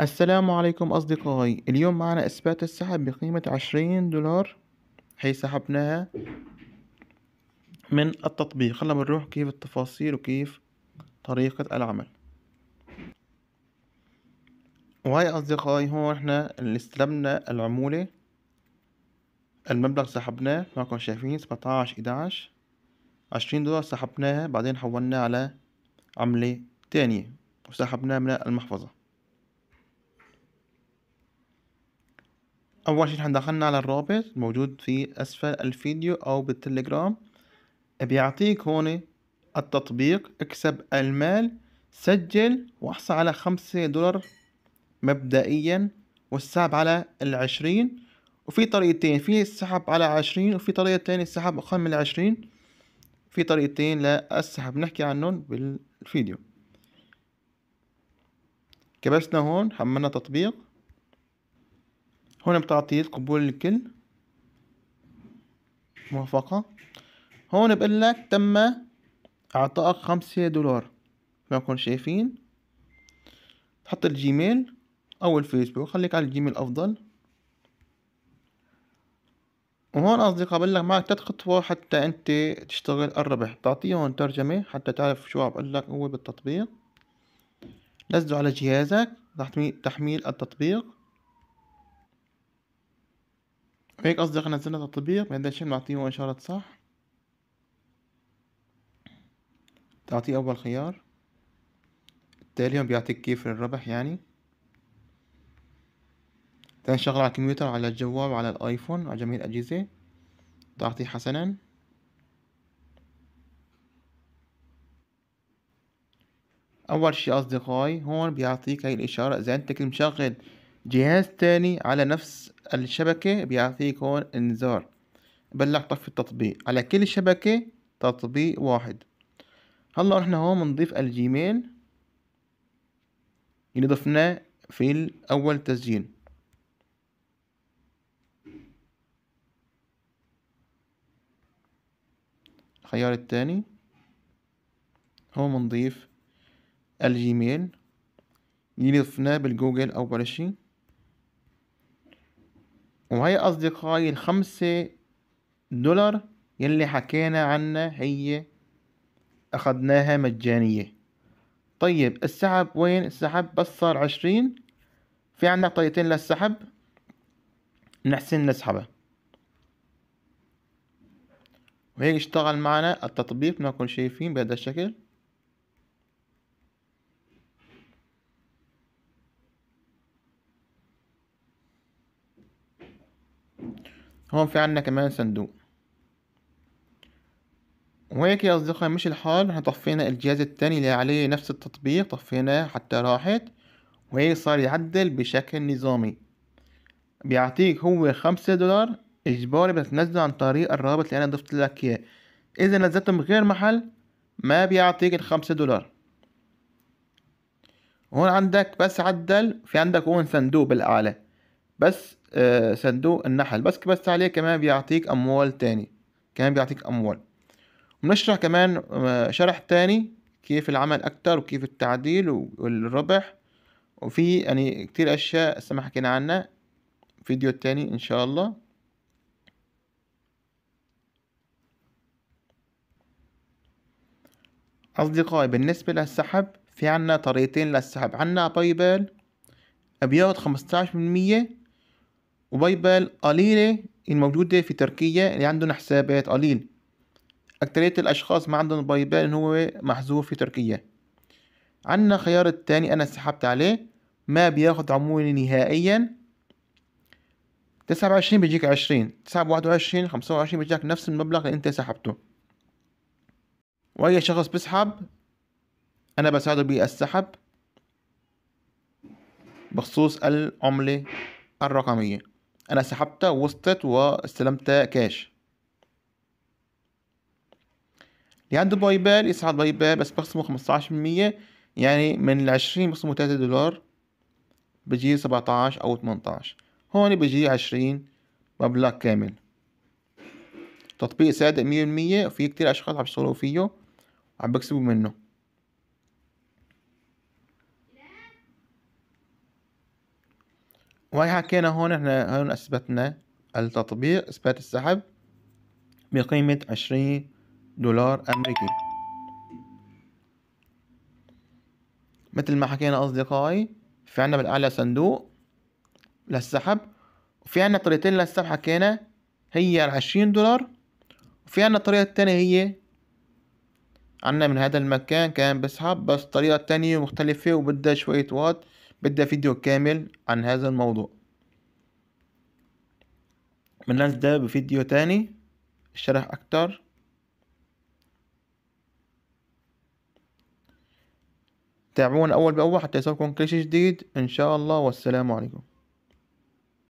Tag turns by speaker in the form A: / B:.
A: السلام عليكم أصدقائي اليوم معنا إثبات السحب بقيمة عشرين دولار هي سحبناها من التطبيق خلنا بنروح كيف التفاصيل وكيف طريقة العمل وهي أصدقائي هون إحنا اللي استلمنا العمولة المبلغ سحبناه معكم شايفين سبعتاعش عشر عشرين دولار سحبناها بعدين حولناها على عملة تانية وسحبناها من المحفظة اول شي رح دخلنا على الرابط الموجود في اسفل الفيديو او بالتليجرام بيعطيك هون التطبيق اكسب المال سجل واحصل على خمسة دولار مبدئيا والسحب على العشرين وفي طريقتين في السحب على عشرين وفي طريقة تانية السحب أقل من العشرين في طريقتين للسحب نحكي عنهم بالفيديو كبسنا هون حملنا تطبيق هنا بتعطي قبول الكل موافقة هون بقول لك تم اعطائك خمسة دولار كون شايفين تحط الجيميل او الفيسبوك خليك على الجيميل افضل وهون اصدقاء بقول لك معك تلات خطوة حتى انت تشتغل الربح تعطيه هون ترجمة حتى تعرف شو عم لك هو بالتطبيق نزله على جهازك تحميل التطبيق هيك اصدق نزلنا تطبيق بهداشي نعطيه إشارة صح تعطيه أول خيار تالي بيعطيك كيف الربح يعني تنشغل على الكمبيوتر على الجوال وعلى الآيفون على جميع الأجهزة تعطيه حسنا أول شي أصدقائي هون بيعطيك هاي الإشارة إذا أنت كنت مشغل جهاز تاني على نفس الشبكة بيعطيك هون إنذار بلغ طفي التطبيق على كل شبكة تطبيق واحد هلا احنا هون بنضيف الجيميل اللي ضفناه في الاول تسجيل الخيار الثاني هو بنضيف الجيميل اللي ضفناه بالجوجل أول شي وهي أصدقائي الخمسة دولار يلي حكينا عنها هي أخدناها مجانية طيب السحب وين السحب بس صار عشرين في عنا طريقتين للسحب نحسن نسحبه وهيك اشتغل معنا التطبيق ما نكون شايفين بهذا الشكل هون في عنا كمان صندوق وهيك يا أصدقائي مش الحال احنا طفينا الجهاز التاني اللي عليه نفس التطبيق طفيناه حتى راحت وهيك صار يعدل بشكل نظامي بيعطيك هو خمسة دولار إجباري بتنزله عن طريق الرابط اللي أنا ضفت لك إياه إذا نزلته من غير محل ما بيعطيك الخمسة دولار هون عندك بس عدل في عندك هون صندوق بالأعلى بس آه، صندوق النحل بس كبست عليه كمان بيعطيك أموال تاني كمان بيعطيك أموال ونشرح كمان آه، شرح تاني كيف العمل أكتر وكيف التعديل والربح وفي يعني كتير أشياء سمح حكينا عنها فيديو تاني إن شاء الله أصدقائي بالنسبة للسحب في عنا طريقتين للسحب عنا باي طيب بال بياخد خمستاش من مية وباي بال قليلة الموجودة في تركيا اللي عندهم حسابات قليل أكترية الأشخاص ما عندهم باي بال إن هو محظور في تركيا عندنا خيار التاني أنا سحبت عليه ما بياخد عمولة نهائيا تسعة وعشرين بيجيك عشرين تسعة بواحد وعشرين خمسة وعشرين بيجيك نفس المبلغ اللي أنت سحبته وأي شخص بسحب أنا بساعده بالسحب بخصوص العملة الرقمية انا سحبتها وسطت واستلمتها كاش اللي عنده باي بال يسحب باي بال بس بخصمه خمسة عشر بالمية يعني من العشرين بخصمه تلاتة دولار بجي سبعة او تمنتاش عشر هون بجي عشرين مبلغ كامل تطبيق صادق مية بالمية وفي كتير اشخاص عم يشتغلوا فيه وعم بكسبوا منه وهي حكينا هون احنا هون اثبتنا التطبيق اثبات السحب بقيمة عشرين دولار امريكي مثل ما حكينا اصدقائي في عنا بالاعلى صندوق للسحب وفي عنا طريقتين للسحب حكينا هي العشرين دولار وفي عنا الطريقة التانية هي عنا من هذا المكان كان بسحب بس الطريقة التانية مختلفة وبدها شوية وقت بدي فيديو كامل عن هذا الموضوع بنلاقي ده بفيديو تاني الشرح أكتر تابعونا أول بأول حتى يصلكم كل شيء جديد إن شاء الله والسلام عليكم